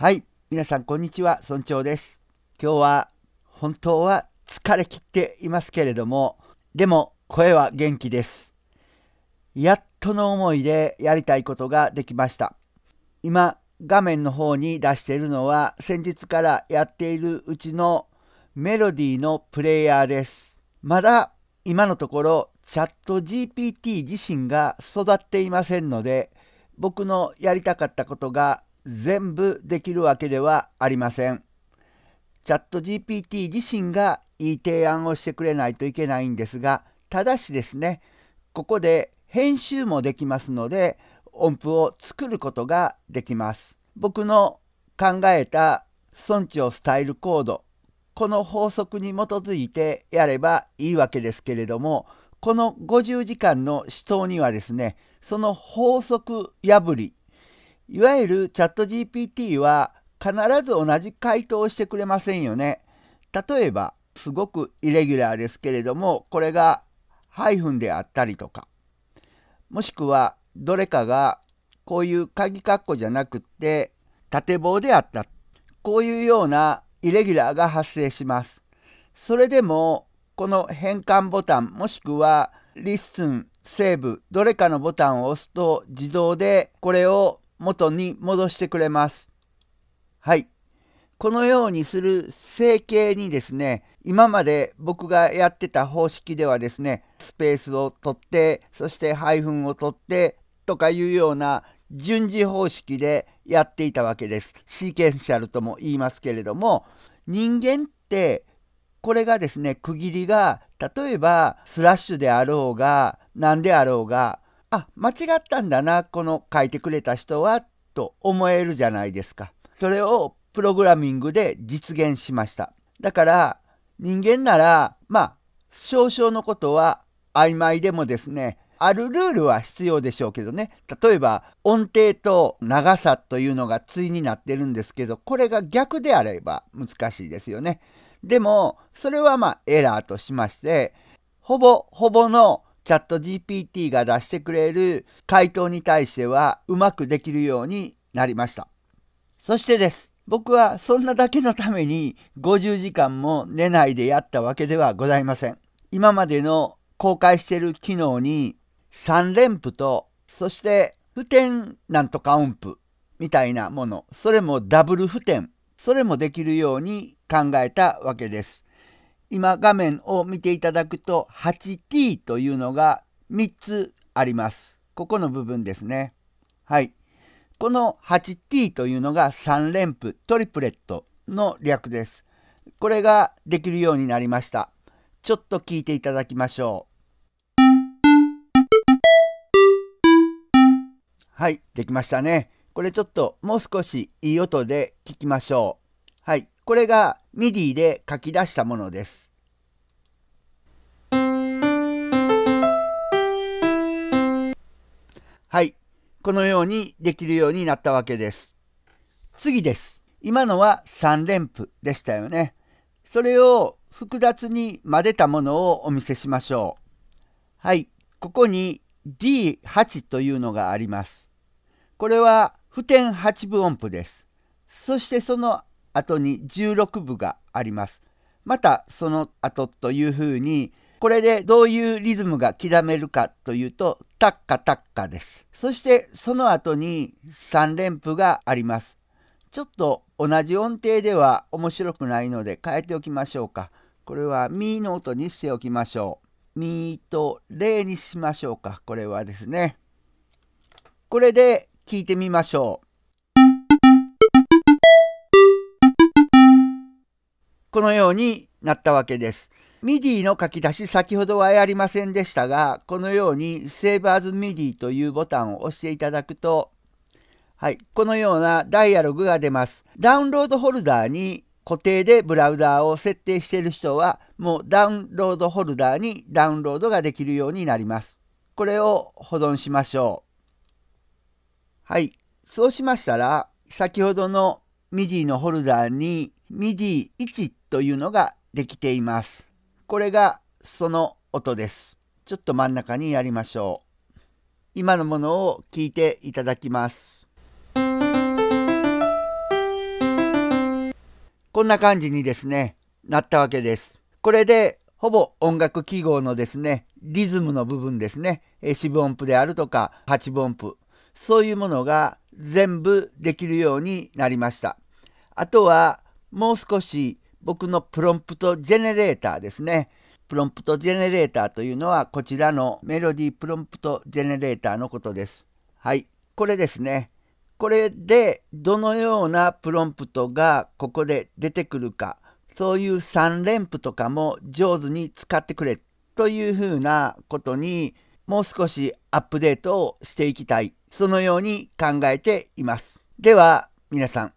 はい、皆さんこんにちは、村長です。今日は本当は疲れ切っていますけれども、でも声は元気です。やっとの思いでやりたいことができました。今、画面の方に出しているのは先日からやっているうちのメロディーのプレイヤーです。まだ今のところチャット GPT 自身が育っていませんので僕のやりたかったことが全部できるわけではありません。チャット GPT 自身がいい提案をしてくれないといけないんですが、ただしですね、ここで編集もできますので、音符を作ることができます。僕の考えた村長スタイルコード、この法則に基づいてやればいいわけですけれども、この50時間の死闘にはですね、その法則破りいわゆるチャット GPT は必ず同じ回答をしてくれませんよね。例えば、すごくイレギュラーですけれども、これがハイフンであったりとか、もしくはどれかがこういう鍵括弧じゃなくって縦棒であった。こういうようなイレギュラーが発生します。それでも、この変換ボタンもしくはリスン、セーブ、どれかのボタンを押すと自動でこれを元に戻してくれます。はい。このようにする整形にですね、今まで僕がやってた方式ではですね、スペースを取って、そしてハイフンを取ってとかいうような順次方式でやっていたわけです。シーケンシャルとも言いますけれども、人間ってこれがですね、区切りが例えばスラッシュであろうが何であろうがあ間違ったんだなこの書いてくれた人はと思えるじゃないですか。それをプログラミングで実現しました。だから人間ならまあ少々のことは曖昧でもですねあるルールは必要でしょうけどね例えば音程と長さというのが対になってるんですけどこれが逆であれば難しいですよね。でもそれはまあエラーとしましてほぼほぼのチャット GPT が出してくれる回答に対してはうまくできるようになりました。そしてです。僕はそんなだけのために50時間も寝ないでやったわけではございません。今までの公開している機能に3連符とそして普天なんとか音符みたいなものそれもダブル普天それもできるように考えたわけです。今画面を見ていただくと 8t というのが3つあります。ここの部分ですね。はい。この 8t というのが3連符トリプレットの略です。これができるようになりました。ちょっと聞いていただきましょう。はい、できましたね。これちょっともう少しいい音で聞きましょう。これが MIDI で書き出したものです。はい。このようにできるようになったわけです。次です。今のは3連符でしたよね。それを複雑に混ぜたものをお見せしましょう。はい。ここに D8 というのがあります。これは普天8分音符です。そしてその後に16部があります。またその後というふうにこれでどういうリズムが刻めるかというとタッカタッカです。そしてその後に3連符があります。ちょっと同じ音程では面白くないので変えておきましょうか。これはミの音にしておきましょう。ミとレにしましょうか。これはですね。これで聞いてみましょう。このようになったわけです。MIDI の書き出し先ほどはやりませんでしたが、このように Save as MIDI というボタンを押していただくと、はい、このようなダイアログが出ます。ダウンロードホルダーに固定でブラウザーを設定している人は、もうダウンロードホルダーにダウンロードができるようになります。これを保存しましょう。はい、そうしましたら、先ほどの MIDI のホルダーに MIDI1 というのができています。これがその音です。ちょっと真ん中にやりましょう。今のものを聞いていただきます。こんな感じにですね、なったわけです。これでほぼ音楽記号のですね、リズムの部分ですね、四分音符であるとか八分音符、そういうものが全部できるようになりました。あとはもう少し僕のプロンプトジェネレーターですね。プロンプトジェネレーターというのはこちらのメロディープロンプトジェネレーターのことです。はい、これですね。これでどのようなプロンプトがここで出てくるか、そういう3連符とかも上手に使ってくれというふうなことにもう少しアップデートをしていきたい。そのように考えています。では皆さん、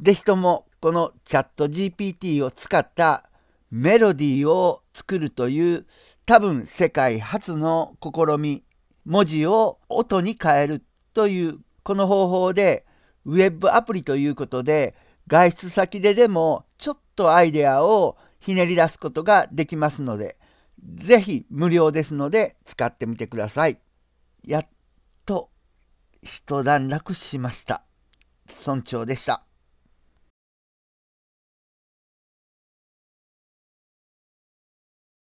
是非ともこのチャット GPT を使ったメロディーを作るという多分世界初の試み文字を音に変えるというこの方法でウェブアプリということで外出先ででもちょっとアイデアをひねり出すことができますので是非無料ですので使ってみてください。やっと一段落しました。村長でした。